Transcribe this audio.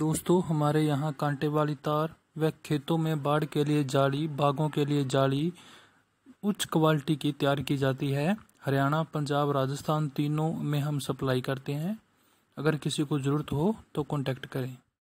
दोस्तों हमारे यहाँ कांटे वाली तार व खेतों में बाढ़ के लिए जाली बागों के लिए जाली उच्च क्वालिटी की तैयार की जाती है हरियाणा पंजाब राजस्थान तीनों में हम सप्लाई करते हैं अगर किसी को ज़रूरत हो तो कॉन्टैक्ट करें